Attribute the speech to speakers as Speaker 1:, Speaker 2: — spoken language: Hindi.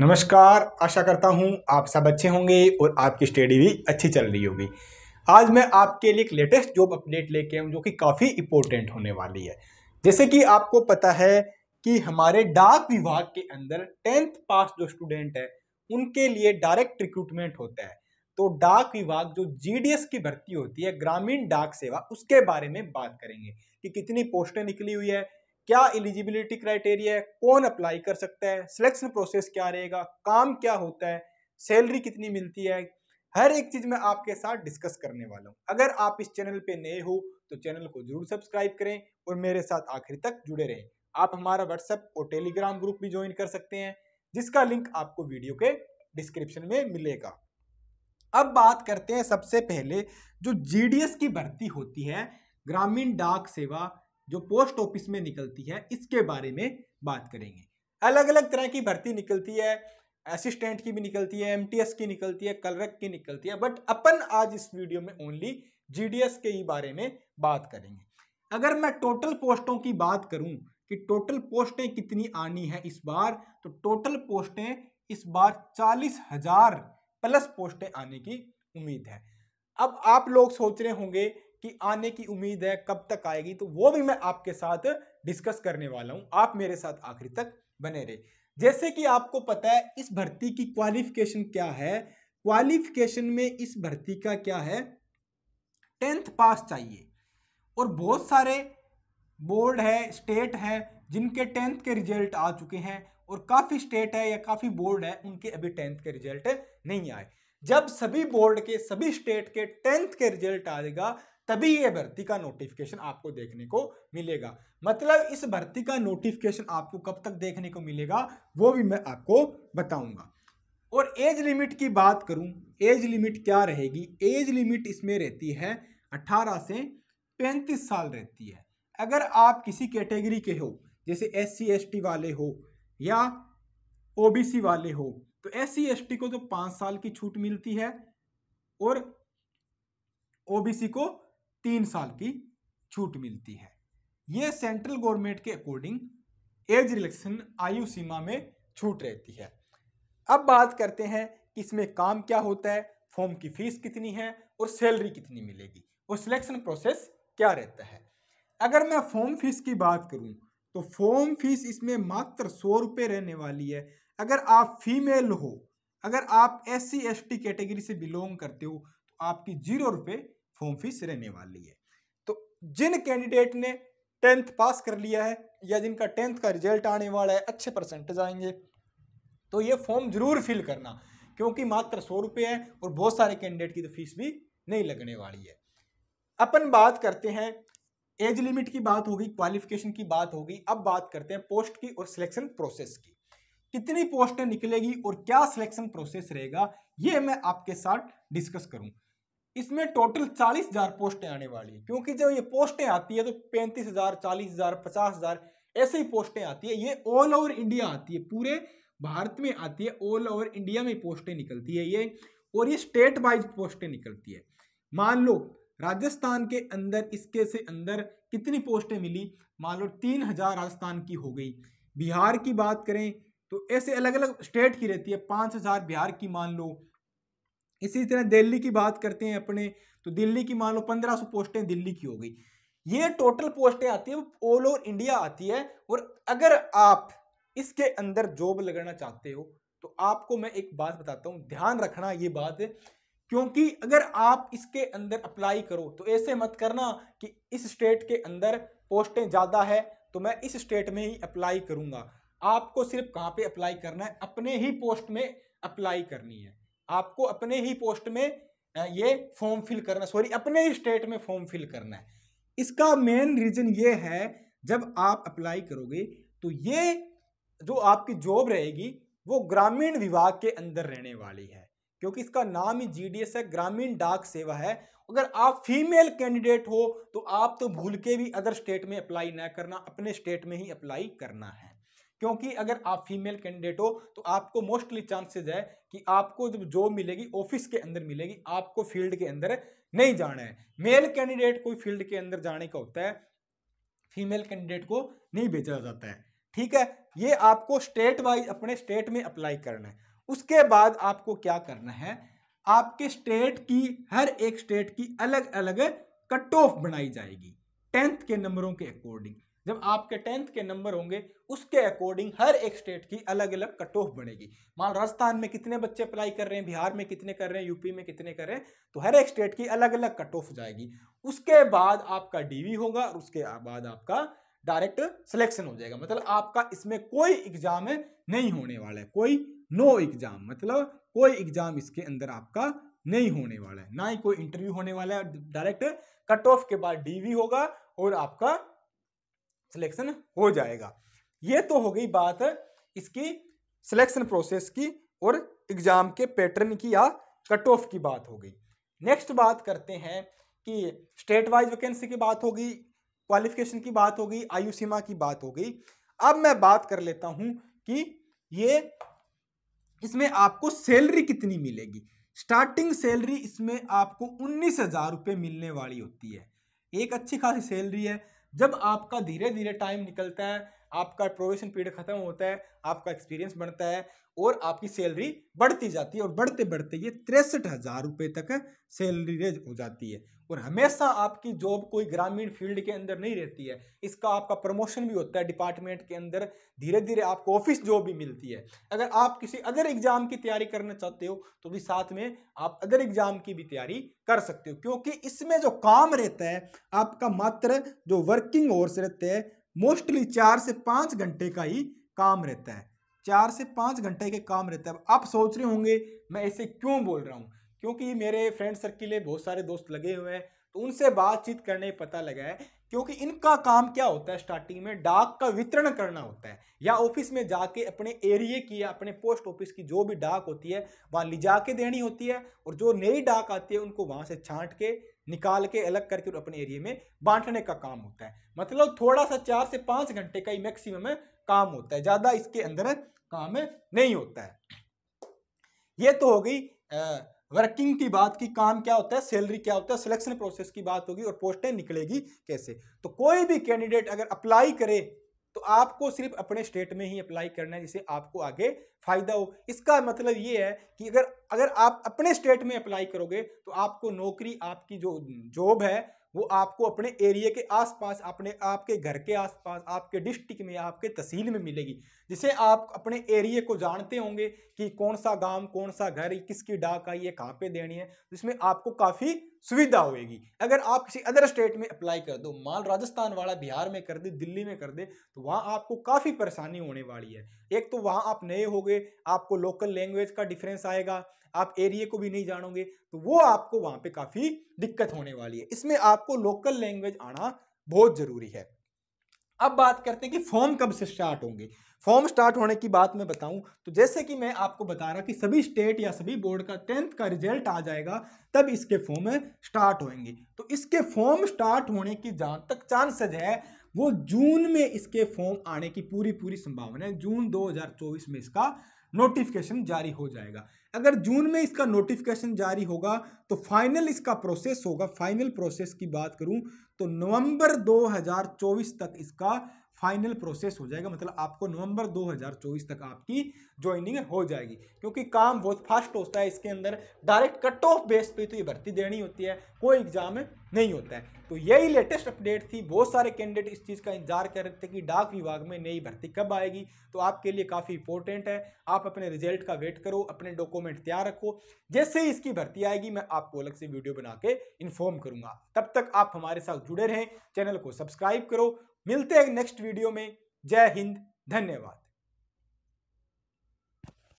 Speaker 1: नमस्कार आशा करता हूँ आप सब अच्छे होंगे और आपकी स्टडी भी अच्छी चल रही होगी आज मैं आपके लिए एक लेटेस्ट जॉब अपडेट लेके आऊँ जो कि काफ़ी इम्पोर्टेंट होने वाली है जैसे कि आपको पता है कि हमारे डाक विभाग के अंदर टेंथ पास जो स्टूडेंट है उनके लिए डायरेक्ट रिक्रूटमेंट होता है तो डाक विभाग जो जी की भर्ती होती है ग्रामीण डाक सेवा उसके बारे में बात करेंगे कि कितनी पोस्टें निकली हुई है क्या एलिजिबिलिटी क्राइटेरिया है कौन अप्लाई कर सकता है सिलेक्शन प्रोसेस क्या रहेगा काम क्या होता है सैलरी कितनी मिलती है हर एक चीज़ मैं आपके साथ डिस्कस करने वाला हूँ अगर आप इस चैनल पे नए हो तो चैनल को जरूर सब्सक्राइब करें और मेरे साथ आखिर तक जुड़े रहें आप हमारा व्हाट्सएप और टेलीग्राम ग्रुप भी ज्वाइन कर सकते हैं जिसका लिंक आपको वीडियो के डिस्क्रिप्शन में मिलेगा अब बात करते हैं सबसे पहले जो जी की भर्ती होती है ग्रामीण डाक सेवा जो पोस्ट ऑफिस में निकलती है इसके बारे में बात करेंगे अलग अलग तरह की भर्ती निकलती है असिस्टेंट की भी निकलती है एमटीएस की निकलती है कलरक की निकलती है बट अपन आज इस वीडियो में ओनली जीडीएस के ही बारे में बात करेंगे अगर मैं टोटल पोस्टों की बात करूं कि टोटल पोस्टें कितनी आनी है इस बार तो टोटल पोस्टें इस बार चालीस हजार प्लस पोस्टें आने की उम्मीद है अब आप लोग सोच रहे होंगे कि आने की उम्मीद है कब तक आएगी तो वो भी मैं आपके साथ डिस्कस करने वाला हूँ आप मेरे साथ आखिरी तक बने रहे जैसे कि आपको पता है इस भर्ती की क्वालिफिकेशन क्या है क्वालिफिकेशन में इस भर्ती का क्या है टेंथ पास चाहिए और बहुत सारे बोर्ड है स्टेट है जिनके टेंथ के रिजल्ट आ चुके हैं और काफ़ी स्टेट है या काफ़ी बोर्ड है उनके अभी टेंथ के रिजल्ट नहीं आए जब सभी बोर्ड के सभी स्टेट के टेंथ के रिजल्ट आएगा तभी ये भर्ती का नोटिफिकेशन आपको देखने को मिलेगा मतलब इस भर्ती का नोटिफिकेशन आपको कब तक देखने को मिलेगा वो भी मैं आपको बताऊंगा और एज लिमिट की बात करूं एज लिमिट क्या रहेगी एज लिमिट इसमें रहती है 18 से 35 साल रहती है अगर आप किसी कैटेगरी के हो जैसे एस सी वाले हो या सी वाले हो तो एस सी को तो पाँच साल की छूट मिलती है और ओबीसी को तीन साल की छूट मिलती है ये सेंट्रल गवर्नमेंट के अकॉर्डिंग एज रिलेक्शन आयु सीमा में छूट रहती है अब बात करते हैं कि इसमें काम क्या होता है फॉर्म की फीस कितनी है और सैलरी कितनी मिलेगी और सिलेक्शन प्रोसेस क्या रहता है अगर मैं फॉर्म फीस की बात करूं तो फॉर्म फीस इसमें मात्र सौ रुपये रहने वाली है अगर आप फीमेल हो अगर आप S C S T category से बिलोंग करते हो तो आपकी जीरो रुपये फॉर्म फीस रहने वाली है तो जिन कैंडिडेट ने टेंथ पास कर लिया है या जिनका टेंथ का रिजल्ट आने वाला है अच्छे परसेंटेज आएंगे तो ये फॉर्म जरूर फिल करना क्योंकि मात्र सौ रुपये है और बहुत सारे कैंडिडेट की तो फीस भी नहीं लगने वाली है अपन बात करते हैं एज लिमिट की बात होगी क्वालिफिकेशन की बात होगी अब बात करते हैं पोस्ट की और सिलेक्शन प्रोसेस की कितनी पोस्टें निकलेगी और क्या सिलेक्शन प्रोसेस रहेगा ये मैं आपके साथ डिस्कस करूँ इसमें टोटल चालीस हजार पोस्टें आने वाली है क्योंकि जब ये पोस्टें आती है तो पैंतीस हजार चालीस हजार पचास हजार ऐसे ही पोस्टें आती है ये ऑल ओवर इंडिया आती है पूरे भारत में आती है ऑल ओवर इंडिया में पोस्टें निकलती है ये और ये स्टेट वाइज पोस्टें निकलती है मान लो राजस्थान के अंदर इसके से अंदर कितनी पोस्टें मिली मान लो तीन हजार राजस्थान की हो गई बिहार की बात करें तो ऐसे अलग अलग स्टेट की रहती है पाँच हजार बिहार की मान लो इसी तरह दिल्ली की बात करते हैं अपने तो दिल्ली की मान लो पंद्रह सौ पोस्टें दिल्ली की हो गई ये टोटल पोस्टें आती है ऑल ओवर इंडिया आती है और अगर आप इसके अंदर जॉब लगाना चाहते हो तो आपको मैं एक बात बताता हूँ ध्यान रखना ये बात क्योंकि अगर आप इसके अंदर अप्लाई करो तो ऐसे मत करना कि इस स्टेट के अंदर पोस्टें ज़्यादा है तो मैं इस स्टेट में ही अप्लाई करूँगा आपको सिर्फ कहाँ पे अप्लाई करना है अपने ही पोस्ट में अप्लाई करनी है आपको अपने ही पोस्ट में ये फॉर्म फिल करना सॉरी अपने ही स्टेट में फॉर्म फिल करना है इसका मेन रीज़न ये है जब आप अप्लाई करोगे तो ये जो आपकी जॉब रहेगी वो ग्रामीण विभाग के अंदर रहने वाली है क्योंकि इसका नाम ही जीडीएस है ग्रामीण डाक सेवा है अगर आप फीमेल कैंडिडेट हो तो आप तो भूल के भी अदर स्टेट में अप्लाई ना करना अपने स्टेट में ही अप्लाई करना है क्योंकि अगर आप फीमेल कैंडिडेट हो तो आपको मोस्टली चांसेस है कि आपको जब जॉब मिलेगी ऑफिस के अंदर मिलेगी आपको फील्ड के अंदर नहीं जाना है मेल कैंडिडेट कोई फील्ड के अंदर जाने का होता है फीमेल कैंडिडेट को नहीं भेजा जाता है ठीक है ये आपको स्टेट वाइज अपने स्टेट में अप्लाई करना है उसके बाद आपको क्या करना है आपके स्टेट की हर एक स्टेट की अलग अलग कट ऑफ बनाई जाएगी टेंथ के नंबरों के अकॉर्डिंग जब आपके टेंथ के नंबर होंगे उसके अकॉर्डिंग हर एक स्टेट की अलग अलग कट ऑफ बनेगी मान राजस्थान में कितने बच्चे अप्लाई कर रहे हैं बिहार में कितने कर रहे हैं यूपी में कितने कर रहे हैं तो हर एक स्टेट की अलग अलग कट ऑफ जाएगी उसके बाद आपका डी होगा और उसके बाद आपका डायरेक्ट सिलेक्शन हो जाएगा मतलब आपका इसमें कोई एग्जाम नहीं होने वाला है कोई नो एग्जाम मतलब कोई एग्जाम इसके अंदर आपका नहीं होने वाला है ना ही कोई इंटरव्यू होने वाला है डायरेक्ट कट ऑफ के बाद डीवी होगा और आपका सिलेक्शन हो जाएगा ये तो हो गई बात इसकी सिलेक्शन प्रोसेस की और एग्जाम के पैटर्न की या कट ऑफ की बात हो गई नेक्स्ट बात करते हैं कि स्टेट वाइज वैकेंसी की बात होगी क्वालिफिकेशन की बात होगी आयु सीमा की बात हो गई अब मैं बात कर लेता हूं कि ये इसमें आपको सैलरी कितनी मिलेगी स्टार्टिंग सैलरी इसमें आपको उन्नीस हजार रुपये मिलने वाली होती है एक अच्छी खासी सैलरी है जब आपका धीरे धीरे टाइम निकलता है आपका प्रोवेशन पीरियड खत्म होता है आपका एक्सपीरियंस बढ़ता है और आपकी सैलरी बढ़ती जाती है और बढ़ते बढ़ते ये तिरसठ हज़ार रुपये तक सैलरी रेज हो जाती है और हमेशा आपकी जॉब कोई ग्रामीण फील्ड के अंदर नहीं रहती है इसका आपका प्रमोशन भी होता है डिपार्टमेंट के अंदर धीरे धीरे आपको ऑफिस जॉब भी मिलती है अगर आप किसी अदर एग्ज़ाम की तैयारी करना चाहते हो तो भी साथ में आप अदर एग्ज़ाम की भी तैयारी कर सकते हो क्योंकि इसमें जो काम रहता है आपका मात्र जो वर्किंग आवर्स रहते हैं मोस्टली चार से पाँच घंटे का ही काम रहता है चार से पाँच घंटे के काम रहता है आप सोच रहे होंगे मैं ऐसे क्यों बोल रहा हूँ क्योंकि मेरे फ्रेंड सर्किल में बहुत सारे दोस्त लगे हुए हैं तो उनसे बातचीत करने पता लगा है क्योंकि इनका काम क्या होता है स्टार्टिंग में डाक का वितरण करना होता है या ऑफिस में जाके अपने एरिए की या अपने पोस्ट ऑफिस की जो भी डाक होती है वहाँ ले जाके देनी होती है और जो नई डाक आती है उनको वहाँ से छांट के निकाल के अलग करके और अपने एरिए में बांटने का काम होता है मतलब थोड़ा सा चार से पाँच घंटे का ही मैक्सिमम काम होता है ज़्यादा इसके अंदर काम नहीं होता है ये तो हो गई वर्किंग की बात की काम क्या होता है सैलरी क्या होता है सिलेक्शन प्रोसेस की बात होगी और पोस्टें निकलेगी कैसे तो कोई भी कैंडिडेट अगर अप्लाई करे तो आपको सिर्फ अपने स्टेट में ही अप्लाई करना है जिसे आपको आगे फायदा हो इसका मतलब ये है कि अगर अगर आप अपने स्टेट में अप्लाई करोगे तो आपको नौकरी आपकी जो जॉब है वो आपको अपने एरिया के आसपास अपने आपके घर के आसपास आपके डिस्ट्रिक्ट में आपके तहसील में मिलेगी जिसे आप अपने एरिया को जानते होंगे कि कौन सा गांव कौन सा घर किसकी डाक आई है कहाँ पे देनी है जिसमें आपको काफ़ी सुविधा होगी अगर आप किसी अदर स्टेट में अप्लाई कर दो माल राजस्थान वाला बिहार में कर दे दिल्ली में कर दे तो वहाँ आपको काफ़ी परेशानी होने वाली है एक तो वहाँ आप नए गए आपको लोकल लैंग्वेज का डिफरेंस आएगा आप एरिया को भी नहीं जानोगे तो वो आपको वहां पे काफ़ी दिक्कत होने वाली है इसमें आपको लोकल लैंग्वेज आना बहुत ज़रूरी है अब बात करते हैं कि फॉर्म कब से स्टार्ट होंगे फॉर्म स्टार्ट होने की बात मैं बताऊं तो जैसे कि मैं आपको बता रहा कि सभी स्टेट या सभी बोर्ड का टेंथ का रिजल्ट आ जाएगा तब इसके फॉर्म स्टार्ट होंगे तो इसके फॉर्म स्टार्ट होने की जहाँ तक चांसेज है वो जून में इसके फॉर्म आने की पूरी पूरी संभावना है जून 2024 में इसका नोटिफिकेशन जारी हो जाएगा अगर जून में इसका नोटिफिकेशन जारी होगा तो फाइनल इसका प्रोसेस होगा फाइनल प्रोसेस की बात करूं तो नवंबर 2024 तक इसका फाइनल प्रोसेस हो जाएगा मतलब आपको नवंबर 2024 तक आपकी ज्वाइनिंग हो जाएगी क्योंकि काम बहुत फास्ट होता है इसके अंदर डायरेक्ट कट ऑफ बेस पे तो ये भर्ती देनी होती है कोई एग्जाम नहीं होता है तो यही लेटेस्ट अपडेट थी बहुत सारे कैंडिडेट इस चीज़ का इंतजार कर रहे थे कि डाक विभाग में नई भर्ती कब आएगी तो आपके लिए काफ़ी इंपॉर्टेंट है आप अपने रिजल्ट का वेट करो अपने डॉक्यूमेंट तैयार रखो जैसे ही इसकी भर्ती आएगी मैं आपको अलग से वीडियो बना के इन्फॉर्म करूंगा तब तक आप हमारे साथ जुड़े रहें चैनल को सब्सक्राइब करो मिलते हैं नेक्स्ट वीडियो में जय हिंद धन्यवाद